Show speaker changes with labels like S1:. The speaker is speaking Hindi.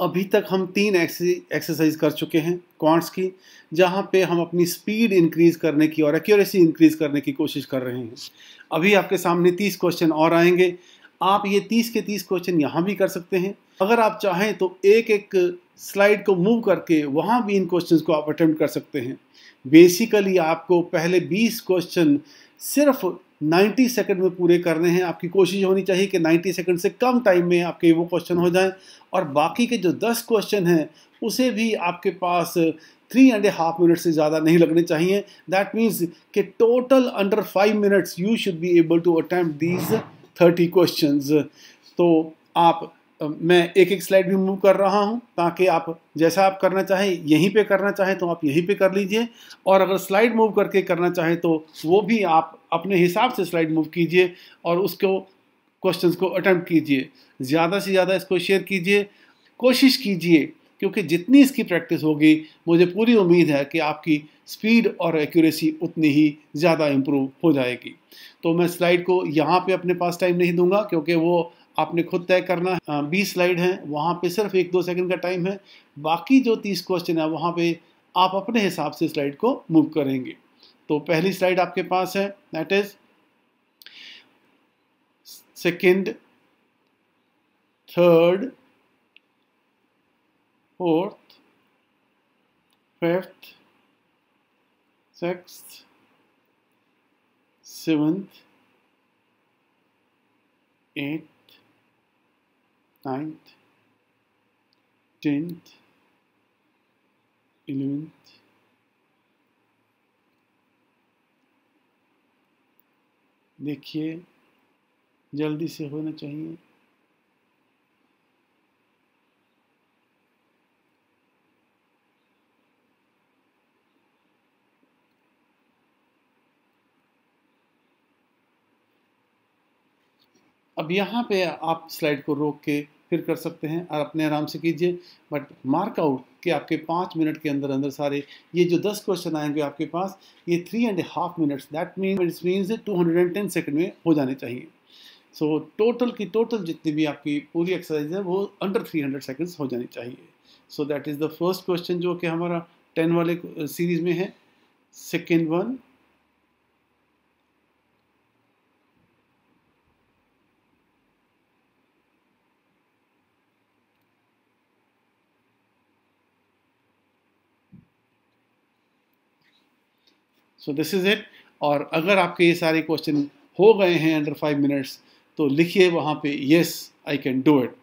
S1: अभी तक हम तीन एक्सरसाइज कर चुके हैं क्वांट्स की जहाँ पे हम अपनी स्पीड इंक्रीज करने की और एक्यूरेसी इंक्रीज करने की कोशिश कर रहे हैं अभी आपके सामने तीस क्वेश्चन और आएंगे आप ये तीस के तीस क्वेश्चन यहाँ भी कर सकते हैं अगर आप चाहें तो एक एक स्लाइड को मूव करके वहाँ भी इन क्वेश्चंस को आप अटेम्प्ट कर सकते हैं बेसिकली आपको पहले बीस क्वेश्चन सिर्फ 90 सेकंड में पूरे करने हैं आपकी कोशिश होनी चाहिए कि 90 सेकंड से कम टाइम में आपके वो क्वेश्चन हो जाएं और बाकी के जो 10 क्वेश्चन हैं उसे भी आपके पास three and a half minute से ज़्यादा नहीं लगने चाहिए दैट मीन्स कि total under five minutes you should be able to attempt these thirty question तो आप मैं एक एक स्लाइड भी मूव कर रहा हूं ताकि आप जैसा आप करना चाहें यहीं पे करना चाहें तो आप यहीं पे कर लीजिए और अगर स्लाइड मूव करके करना चाहें तो वो भी आप अपने हिसाब से स्लाइड मूव कीजिए और उसको क्वेश्चंस को अटैम्प्ट कीजिए ज़्यादा से ज़्यादा इसको शेयर कीजिए कोशिश कीजिए क्योंकि जितनी इसकी प्रैक्टिस होगी मुझे पूरी उम्मीद है कि आपकी स्पीड और एक्यूरेसी उतनी ही ज़्यादा इम्प्रूव हो जाएगी तो मैं स्लाइड को यहाँ पे अपने पास टाइम नहीं दूंगा क्योंकि वो आपने खुद तय करना है बीस स्लाइड हैं वहाँ पे सिर्फ एक दो सेकंड का टाइम है बाकी जो तीस क्वेश्चन है वहाँ पे आप अपने हिसाब से स्लाइड को मूव करेंगे तो पहली स्लाइड आपके पास है that is second third fourth fifth six seventh eight ninth, tenth, eleventh, देखिए जल्दी से होना चाहिए अब यहाँ पे आप स्लाइड को रोक के फिर कर सकते हैं और अपने आराम से कीजिए बट मार्क आउट कि आपके पाँच मिनट के अंदर अंदर सारे ये जो दस क्वेश्चन आएंगे आपके पास ये three and half minutes that mean it's means two hundred and ten second में हो जाने चाहिए सो so, टोटल की टोटल जितनी भी आपकी पूरी एक्सरसाइज है वो अंडर थ्री हंड्रेड सेकेंड्स हो जानी चाहिए so that is the first question जो कि हमारा टेन वाले सीरीज़ में है second one so this is it और अगर आपके ये सारे क्वेश्चन हो गए हैं अंडर फाइव मिनट्स तो लिखिए वहाँ पे yes I can do it